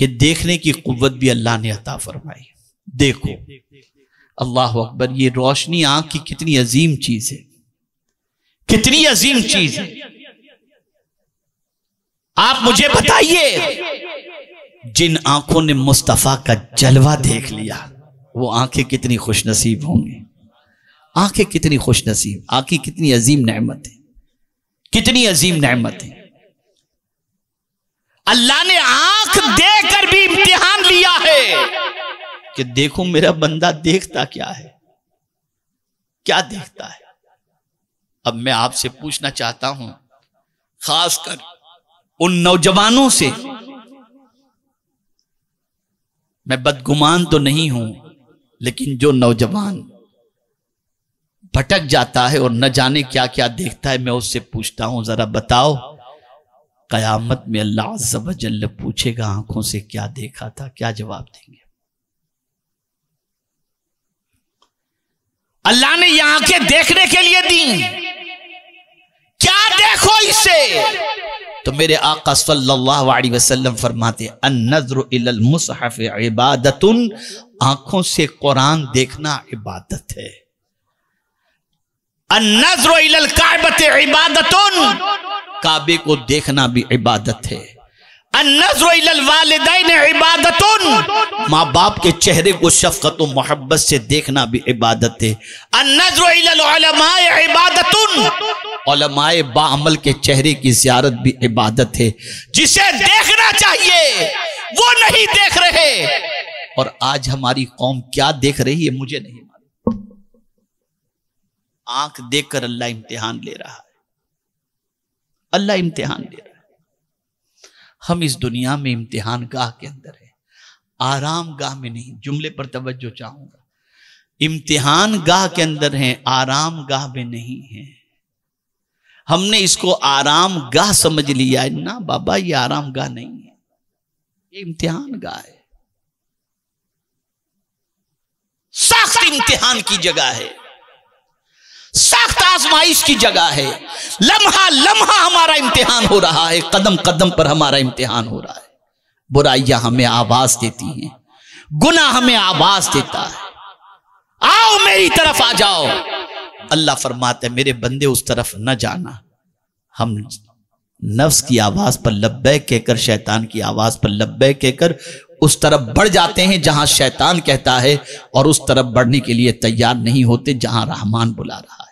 ये देखने की कुत भी अल्लाह ने अता फरमाई देखो अल्लाह अकबर ये रोशनी आंख की कितनी अजीम चीज है कितनी अजीम चीज है आप मुझे बताइए जिन आंखों ने मुस्तफ़ा का जलवा देख लिया वो आंखें कितनी खुशनसीब होंगी आंखें कितनी खुशनसीब आंखें कितनी अजीम नहमत है कितनी अजीम नहमत है अल्लाह ने आंख कि देखो मेरा बंदा देखता क्या है क्या देखता है अब मैं आपसे पूछना चाहता हूं खासकर उन नौजवानों से मैं बदगुमान तो नहीं हूं लेकिन जो नौजवान भटक जाता है और न जाने क्या क्या देखता है मैं उससे पूछता हूं जरा बताओ कयामत में अल्लाह पूछेगा आंखों से क्या देखा था क्या जवाब देंगे अल्लाह ने यहां आंखें देखने के लिए दी क्या देखो इसे तो मेरे आका सल्लल्लाहु अलैहि वसल्लम फरमाते मुसहफ आंखों से कुरान देखना इबादत है इबादत काबे को देखना भी इबादत है इबादत माँ बाप के चेहरे को शफकत मोहब्बत से देखना भी इबादत है इबादत बामल के चेहरे की जियारत भी इबादत है जिसे देखना चाहिए वो नहीं देख रहे और आज हमारी कौम क्या देख रही है मुझे नहीं मालूम आंख देखकर अल्लाह इम्तिहान ले रहा है अल्लाह इम्तिहान ले रहा है हम इस दुनिया में इम्तिहान गाह के अंदर है आराम गाह में नहीं जुमले पर तवज्जो चाहूंगा इम्तिहान गाह के अंदर है आराम गाह में नहीं है हमने इसको आराम गाह समझ लिया है ना बाबा ये आराम गाह नहीं है ये इम्तिहान गाह है सख्त इम्तिहान की जगह है सख्त आजमाइश की जगह है लम्हा लम्हा हमारा इम्तिहान हो रहा है कदम कदम पर हमारा इम्तिहान हो रहा है बुराइयां हमें आवाज देती हैं गुना हमें आवाज देता है आओ मेरी तरफ आ जाओ अल्लाह फरमाते मेरे बंदे उस तरफ न जाना हम नफ्स की आवाज पर लब्बैक कहकर शैतान की आवाज पर लब्बैक कहकर उस तरफ बढ़ जाते हैं जहां शैतान कहता है और उस तरफ बढ़ने के लिए तैयार नहीं होते जहां रहमान बुला रहा है